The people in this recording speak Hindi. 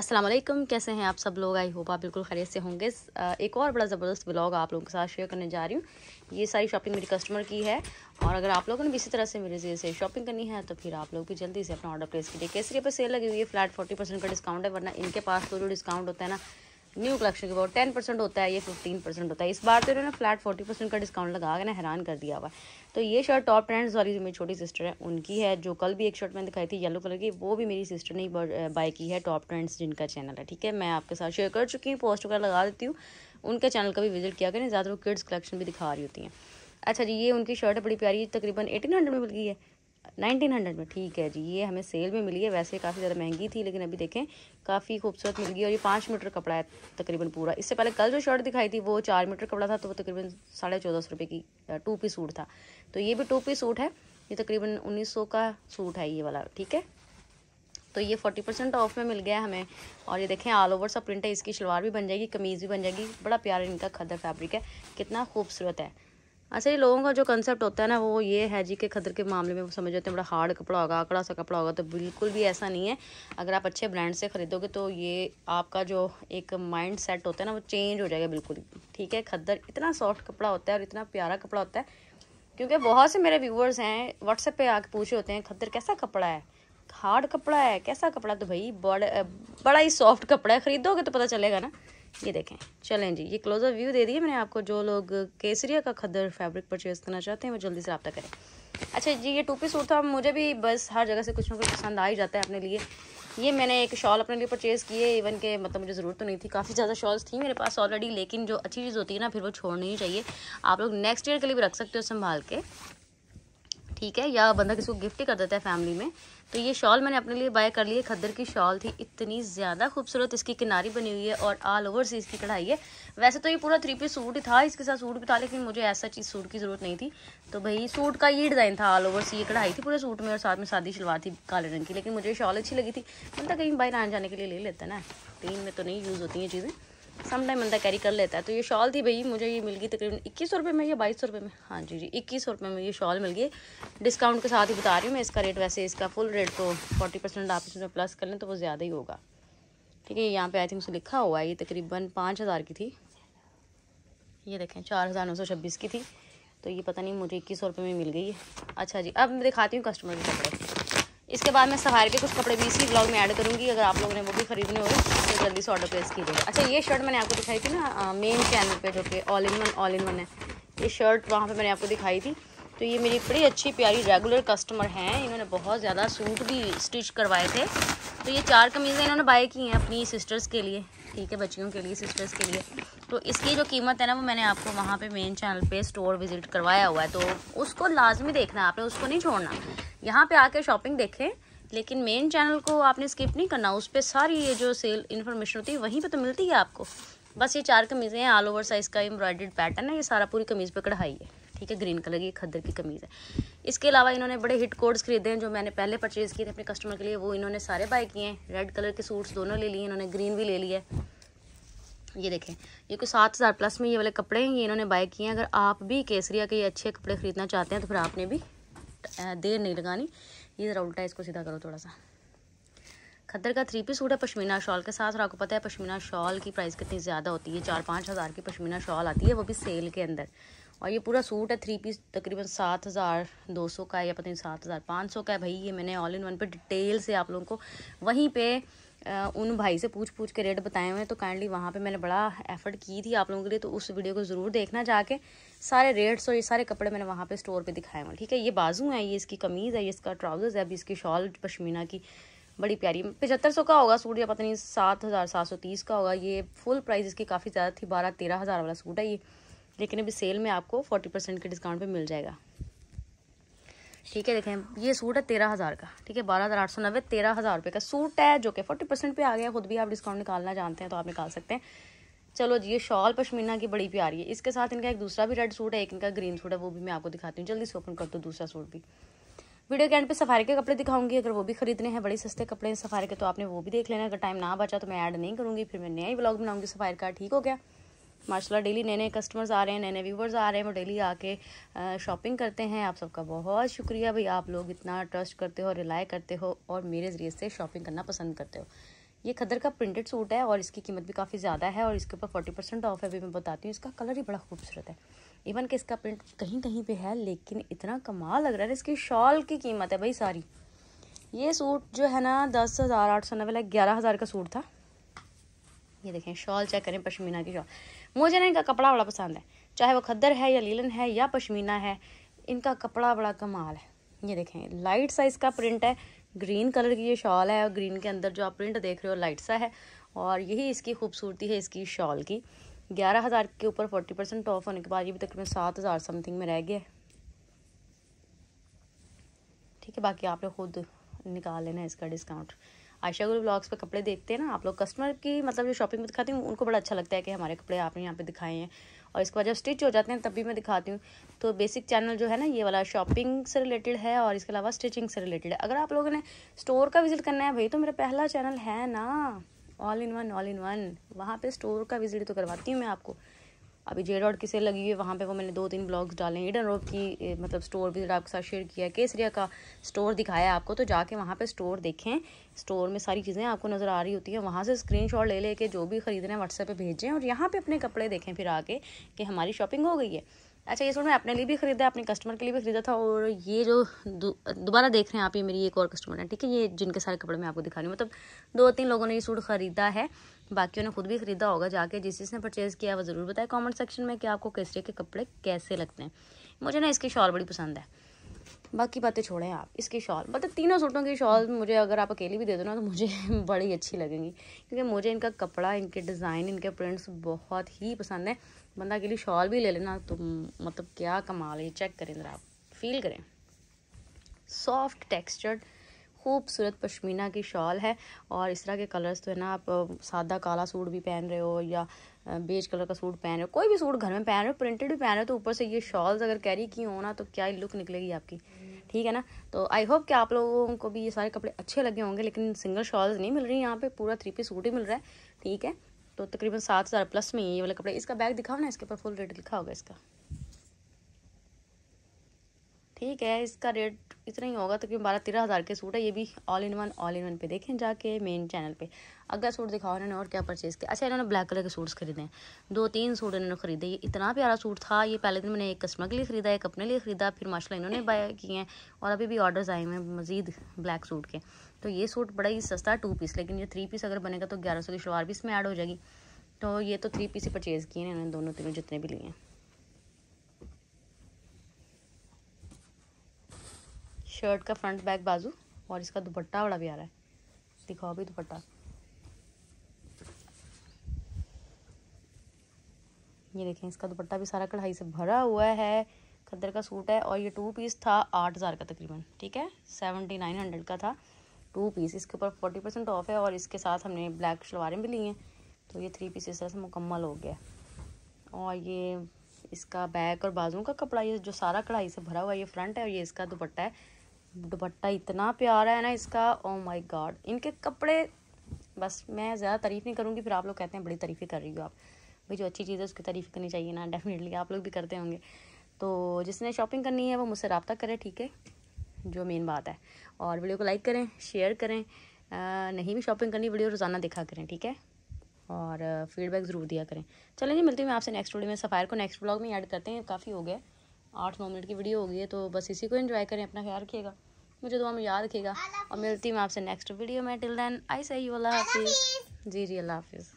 असलम कैसे हैं आप सब लोग आई होप आप बिल्कुल खरीद से होंगे एक और बड़ा ज़बरदस्त ब्लॉग आप लोगों के साथ शेयर करने जा रही हूँ ये सारी शॉपिंग मेरी कस्टमर की है और अगर आप लोगों ने भी इसी तरह से मेरे से शॉपिंग करनी है तो फिर आप लोग भी जल्दी से अपना ऑर्डर प्लेस कीजिए केसरी पर सेल लगी हुई है फ्लैट फोर्टी परसेंट का डिस्काउंट है वरना इनके पास तो जो डिस्काउंट होता है ना न्यू कलेक्शन के बाद टेन परसेंट होता है ये फिफ्टीन परसेंट होता है इस बार तो इन्होंने फ्लैट फोर्टी परसेंट का डिस्काउंट लगा के ना हैरान कर दिया हुआ तो ये शर्ट टॉप ट्रेंड्स वाली जो मेरी छोटी सिस्टर है उनकी है जो कल भी एक शर्ट मैंने दिखाई थी येलो कलर की वो भी मेरी सिस्टर ने बाय की है टॉप ट्रेंड्स जिनका चैनल है ठीक है मैं आपके साथ शेयर कर चुकी हूँ पोस्ट वगैरह लगा देती हूँ उनके चैनल का भी विजिट किया करें ज़्यादा वो किड्स कलेक्शन भी दिखा रही होती हैं अच्छा जी ये उनकी शर्ट है बड़ी प्यारी तकरीबन एटीन हंड्रेड में मिल गई है नाइनटीन हंड्रेड में ठीक है जी ये हमें सेल में मिली है वैसे काफ़ी ज़्यादा महंगी थी लेकिन अभी देखें काफ़ी खूबसूरत मिल गई और ये पाँच मीटर कपड़ा है तकरीबन पूरा इससे पहले कल जो शर्ट दिखाई थी वो चार मीटर कपड़ा था तो वो तकरीबन साढ़े चौदह सौ रुपये की टू पी सूट था तो ये भी टू पी सूट है ये तकरीबन उन्नीस सौ का सूट है ये वाला ठीक है तो ये फोर्टी परसेंट ऑफ में मिल गया हमें और ये देखें ऑल ओवर सा प्रिंट है इसकी शलवार भी बन जाएगी कमीज़ भी बन जाएगी बड़ा प्यारा इनका खदर फैब्रिक है कितना खूबसूरत है अच्छा, ये लोगों का जो कंसेप्ट होता है ना वो ये है जी के खदर के मामले में वो समझ जाते हैं बड़ा हार्ड कपड़ा होगा आकड़ा सा कपड़ा होगा तो बिल्कुल भी ऐसा नहीं है अगर आप अच्छे ब्रांड से ख़रीदोगे तो ये आपका जो एक माइंड सेट होता है ना वो चेंज हो जाएगा बिल्कुल ठीक है खदर इतना सॉफ्ट कपड़ा होता है और इतना प्यारा कपड़ा होता है क्योंकि बहुत से मेरे व्यूअर्स हैं व्हाट्सएप पर आके पूछे होते हैं खदर कैसा कपड़ा है हार्ड कपड़ा है कैसा कपड़ा तो भाई बड़ा बड़ा ही सॉफ्ट कपड़ा है ख़रीदोगे तो पता चलेगा ना ये देखें चलें जी ये क्लोजर व्यू दे दिए मैंने आपको जो लोग केसरिया का खदर फैब्रिक परचेज़ करना चाहते हैं वो जल्दी से रब्ता करें अच्छा जी ये टोपी सूट था मुझे भी बस हर जगह से कुछ ना कुछ पसंद आ ही जाता है अपने लिए ये मैंने एक शॉल अपने लिए परचेज़ किए इवन के मतलब मुझे ज़रूरत तो नहीं थी काफ़ी ज़्यादा शॉल्स थी मेरे पास ऑलरेडी लेकिन जो अच्छी चीज़ होती है ना फिर वो छोड़नी ही चाहिए आप लोग नेक्स्ट ईयर के लिए भी रख सकते हो संभाल के ठीक है या बंदा किसी को गिफ्ट ही कर देता है फैमिली में तो ये शॉल मैंने अपने लिए बाय कर ली है खद्दर की शॉल थी इतनी ज़्यादा खूबसूरत इसकी किनारी बनी हुई है और ऑल ओवर से इसकी कढ़ाई है वैसे तो ये पूरा थ्री पीस सूट ही था इसके साथ सूट भी था लेकिन मुझे ऐसा चीज़ सूट की ज़रूरत नहीं थी तो भाई सूट का ये डिज़ाइन था ऑल ओवर से ये कढ़ाई थी पूरे सूट में और साथ में सादी शलवार थी काले रंग की लेकिन मुझे शॉल अच्छी लगी थी मतलब कहीं बाहर आने जाने के लिए ले लेता ना तीन तो में तो नहीं यूज़ होती हैं चीज़ें सम टाइम बंदा कैरी कर लेता है तो ये शॉल थी भाई मुझे ये मिल गई तकरीबन इक्कीस सौ रुपये में या बाईस सौ रुपये में हाँ जी जी इक्कीस सौ रुपये में ये शॉल मिल गई डिस्काउंट के साथ ही बता रही हूँ मैं इसका रेट वैसे इसका फुल रेट तो फोर्टी परसेंट आप इसमें प्लस कर लें तो वो ज़्यादा ही होगा ठीक है यहाँ पे आई थिंक उसे लिखा हुआ है ये तकरीबन पाँच हज़ार की थी ये देखें चार हज़ार नौ सौ छब्बीस की थी तो ये पता नहीं मुझे इक्कीस सौ रुपये में मिल गई है अच्छा जी अब मैं दिखाती हूँ कस्टमर के कपड़े इसके बाद मैं सहारे के कुछ कपड़े भी इसी ब्लॉग में ऐड करूँगी अगर आप लोगों ने वो भी खरीदने हो तो जल्दी से ऑर्डर प्लेस कीजिएगा अच्छा ये शर्ट मैंने आपको दिखाई थी ना मेन चैनल पर जो कि all in one all in one है ये शर्ट वहाँ पर मैंने आपको दिखाई थी तो ये मेरी बड़ी अच्छी प्यारी रेगुलर कस्टमर हैं इन्होंने बहुत ज़्यादा सूट भी स्टिच करवाए थे तो ये चार कमीज़ें इन्होंने बाय की हैं अपनी सिस्टर्स के लिए ठीक है बच्चियों के लिए सिस्टर्स के लिए तो इसकी जो कीमत है ना वो मैंने आपको वहाँ पे मेन चैनल पे स्टोर विज़िट करवाया हुआ है तो उसको लाजमी देखना आपने उसको नहीं छोड़ना यहाँ पे आके शॉपिंग देखें लेकिन मेन चैनल को आपने स्किप नहीं करना उस पर सारी ये जो सेल इन्फॉर्मेशन होती है वहीं पे तो मिलती है आपको बस ये चार कमीज़ें हैं ऑल ओवर साइज़ का एम्ब्रॉयड्रेड पैटर्न है ये सारा पूरी कमीज़ पर कढ़ाई है ठीक है ग्रीन कलर की खद्दर की कमीज़ है इसके अलावा इन्होंने बड़े हिट कोड्स खरीदे हैं जो मैंने पहले परचेज़ किए थे अपने कस्टमर के लिए वो इन्होंने सारे बाय किए हैं रेड कलर के सूट्स दोनों ले लिए इन्होंने ग्रीन भी ले लिया है ये देखें ये कोई सात हज़ार प्लस में ये वाले कपड़े हैं ये इन्होंने बाय किए हैं अगर आप भी केसरिया के ये अच्छे कपड़े खरीदना चाहते हैं तो फिर आपने भी देर नहीं लगानी ये ज़रा उल्टा इसको सीधा करो थोड़ा सा खद्दर का थ्री पीस सूट है पश्मीना शॉल के साथ और आपको पता है पश्मीना शॉल की प्राइस कितनी ज़्यादा होती है चार पाँच हज़ार की पश्मीना शॉल आती है वो भी सेल के अंदर और ये पूरा सूट है थ्री पीस तकरीबन सात हज़ार दो सौ का है या पता नहीं सात हज़ार पाँच सौ का है भाई ये मैंने ऑल इन वन पे डिटेल से आप लोगों को वहीं पे उन भाई से पूछ पूछ के रेट बताए हुए हैं तो काइंडली वहाँ पे मैंने बड़ा एफर्ट की थी आप लोगों के लिए तो उस वीडियो को ज़रूर देखना जाके सारे रेट्स और ये सारे कपड़े मैंने वहाँ पे स्टोर पे दिखाए हुए हैं ठीक है ये बाजू है ये इसकी कमीज़ है ये इसका ट्राउज़र्स है अभी इसकी शॉल पशमीना की बड़ी प्यारी पचहत्तर सौ का होगा सूट या पता नहीं सात हज़ार सात सौ तीस का होगा ये फुल प्राइस इसकी काफ़ी ज़्यादा थी बारह तेरह हज़ार वाला सूट है ये लेकिन अभी सेल में आपको फोर्टी परसेंट के डिस्काउंट पर मिल जाएगा ठीक है देखें ये सूट है तेरह हज़ार का ठीक है बारह हज़ार आठ सौ नब्बे तेरह हज़ार रुपये का सूट है जो कि फोर्टी परसेंट पर आ गया खुद भी आप डिस्काउंट निकालना जानते हैं तो आप निकाल सकते हैं चलो जी ये शॉल पश्मीना की बड़ी प्यारी है इसके साथ इनका एक दूसरा भी रेड सूट है एक इनका ग्रीन सूट है वो भी मैं आपको दिखाती हूँ जल्दी से ओपन कर दो दूसरा सूट भी वीडियो के एंड पे सफारी के कपड़े दिखाऊंगी अगर वो भी खरीदने हैं बड़े सस्ते कपड़े हैं सफारी के तो आपने वो भी देख लेना अगर टाइम ना बचा तो मैं ऐड नहीं करूँगी फिर मैं नया ही ब्लॉग बनाऊंगी सफारी का ठीक हो गया माशाल्लाह डेली नए नए कस्टमर्स आ रहे हैं नए नए व्यूवर्स आ रहे हैं वो डेली आके शॉपिंग करते हैं आप सबका बहुत शुक्रिया भाई आप लोग इतना ट्रस्ट करते हो रिलाय करते हो और मेरे ज़रिए से शॉपिंग करना पसंद करते हो ये खदर का प्रिंटेड सूट है और इसकी कीमत भी काफ़ी ज़्यादा है और इसके ऊपर फोर्टी परसेंट ऑफ है अभी मैं बताती हूँ इसका कलर ही बड़ा खूबसूरत है इवन कि इसका प्रिंट कहीं कहीं पे है लेकिन इतना कमाल लग रहा है इसकी शॉल की कीमत है भाई सारी ये सूट जो है ना दस हज़ार आठ सौ नब्बे ग्यारह हज़ार का सूट था ये देखें शॉल चेक करें पशमीना की शॉल मुझे ना इनका कपड़ा बड़ा पसंद है चाहे वो खद्दर है या लीलन है या पशमीना है इनका कपड़ा बड़ा कमाल है ये देखें लाइट साइज़ का प्रिंट है ग्रीन कलर की ये शॉल है और ग्रीन के अंदर जो आप प्रिंट देख रहे हो लाइट सा है और यही इसकी खूबसूरती है इसकी शॉल की ग्यारह हज़ार के ऊपर फोर्टी परसेंट ऑफ होने के बाद ये भी तकरीबन सात हज़ार समथिंग में रह गया ठीक है बाकी आपने खुद निकाल लेना इसका डिस्काउंट आयशा गुरु ब्लॉग्स पर कपड़े देखते हैं ना आप लोग कस्टमर की मतलब जो शॉपिंग में दिखाती हूँ उनको बड़ा अच्छा लगता है कि हमारे कपड़े आपने यहाँ पे दिखाए हैं और इसके बाद जब स्टिच हो जाते हैं तब भी मैं दिखाती हूँ तो बेसिक चैनल जो है ना ये वाला शॉपिंग से रिलेटेड है और इसके अलावा स्टिचिंग से रिलेटेड है अगर आप लोगों ने स्टोर का विजिट करना है भाई तो मेरा पहला चैनल है ना all in one all in one वहाँ पे स्टोर का विजिट तो करवाती हूँ मैं आपको अभी जे रोड की सेल लगी हुई है वहाँ पे वो मैंने दो तीन ब्लॉग्स डाले हैं ईडन रोड की मतलब स्टोर भी आपके साथ शेयर किया है केसरिया का स्टोर दिखाया आपको तो जाके वहाँ पे स्टोर देखें स्टोर में सारी चीज़ें आपको नज़र आ रही होती हैं वहाँ से स्क्रीनशॉट ले लेके जो भी ख़रीदना है व्हाट्सएप पर भेजें और यहाँ पर अपने कपड़े देखें फिर आके कि हमारी शॉपिंग हो गई है अच्छा ये सूट मैं अपने लिए भी खरीदा अपने कस्टमर के लिए भी खरीदा था और ये जो दोबारा देख रहे हैं आप ये मेरी एक और कस्टमर है ठीक है ये जिनके सारे कपड़े मैं आपको दिखा रही हूँ मतलब दो तीन लोगों ने ये सूट खरीदा है बाकियों ने खुद भी खरीदा होगा जाके जिस जिसने परचेज़ किया वो ज़रूर बताए कॉमेंट सेक्शन में कि आपको किस तरह के कपड़े कैसे लगते हैं मुझे ना इसकी शॉल बड़ी पसंद है बाकी बातें छोड़ें आप इसकी शॉल मतलब तीनों सूटों की शॉल मुझे अगर आप अकेली भी दे दो ना तो मुझे बड़ी अच्छी लगेंगी क्योंकि मुझे इनका कपड़ा इनके डिज़ाइन इनके प्रिंट्स बहुत ही पसंद है बंदा अकेली शॉल भी ले लेना तो मतलब क्या कमाल है चेक करें ज़रा आप फील करें सॉफ्ट टेक्स्चर्ड खूबसूरत पश्मीना की शॉल है और इस तरह के कलर्स तो है ना आप सादा काला सूट भी पहन रहे हो या बेज कलर का सूट पहन रहे हो कोई भी सूट घर में पहन रहे हो प्रिंटेड भी पहन रहे हो तो ऊपर से ये शॉल्स अगर कैरी की हो ना तो क्या लुक निकलेगी आपकी ठीक है ना तो आई होप कि आप लोगों को भी ये सारे कपड़े अच्छे लगे होंगे लेकिन सिंगल शॉल्स नहीं मिल रही यहाँ पर पूरा थ्री पी सूट ही मिल रहा है ठीक है तो तकरीबन सात हज़ार प्लस में ये वाले कपड़े इसका बैग दिखाओ ना इसके ऊपर फुल रेट लिखा होगा इसका ठीक है इसका रेट इतना ही होगा तो क्योंकि बारह तेरह हज़ार के सूट है ये भी all in one all in one पे देखें जाके मेन चैनल पे अगला सूट दिखाओ इन्होंने और क्या परचेज़ किया अच्छा इन्होंने ब्लैक कलर के सूट्स खरीदे हैं दो तीन सूट इन्होंने खरीदे ये इतना प्यारा सूट था ये पहले दिन मैंने एक कस्टमर के लिए ख़रीदा एक अपने लिए ख़रीदा फिर माशाला इन्होंने बाय किए हैं और अभी भी ऑर्डर्स आए हुए हैं मज़ीद ब्लैक सूट के तो ये सूट बड़ा ही सस्ता है टू पीस लेकिन ये थ्री पीस अगर बनेगा तो ग्यारह सौ की शलवार भी इसमें ऐड हो जाएगी तो ये तो थ्री पीस ही परचेज़ किए हैं इन्होंने दोनों तीनों जितने भी लिए हैं शर्ट का फ्रंट बैक बाजू और इसका दुपट्टा बड़ा प्यारा है दिखाओ भी दुपट्टा ये देखें इसका दुपट्टा भी सारा कढ़ाई से भरा हुआ है खद्दर का सूट है और ये टू पीस था आठ हज़ार का तकरीबन ठीक है सेवेंटी नाइन हंड्रेड का था टू पीस इसके ऊपर फोर्टी परसेंट ऑफ है और इसके साथ हमने ब्लैक शलवारें भी ली हैं तो ये थ्री पीस इस तरह से मुकम्मल हो गया और ये इसका बैक और बाजू का कपड़ा ये जो सारा कढ़ाई से भरा हुआ है ये फ्रंट है और ये इसका दुपट्टा है दुपट्टा इतना प्यारा है ना इसका ओ माय गॉड इनके कपड़े बस मैं ज़्यादा तारीफ़ नहीं करूँगी फिर आप लोग कहते हैं बड़ी तारीफ़ें कर रही हो आप भाई जो अच्छी चीज़ है उसकी तारीफ़ करनी चाहिए ना डेफिनेटली आप लोग भी करते होंगे तो जिसने शॉपिंग करनी है वो मुझसे रबता करें ठीक है जो मेन बात है और वीडियो को लाइक करें शेयर करें आ, नहीं भी शॉपिंग करनी वीडियो रोज़ाना देखा करें ठीक है और फीडबैक ज़रूर दिया करें चलें जी मिलती हूँ मैं आपसे नेक्स्ट वीडियो में सफ़ायर को नेक्स्ट ब्लॉग में ऐड करते हैं काफ़ी हो गया आठ नौ मिनट की वीडियो हो गई है तो बस इसी को इन्जॉय करें अपना ख्याल रखिएगा मुझे दुआ तो में याद रखेगा और मिलती हूँ आपसे नेक्स्ट वीडियो में टिल देन आई सही अल्लाह हाफिज़ जी जी अल्लाह हाफिज़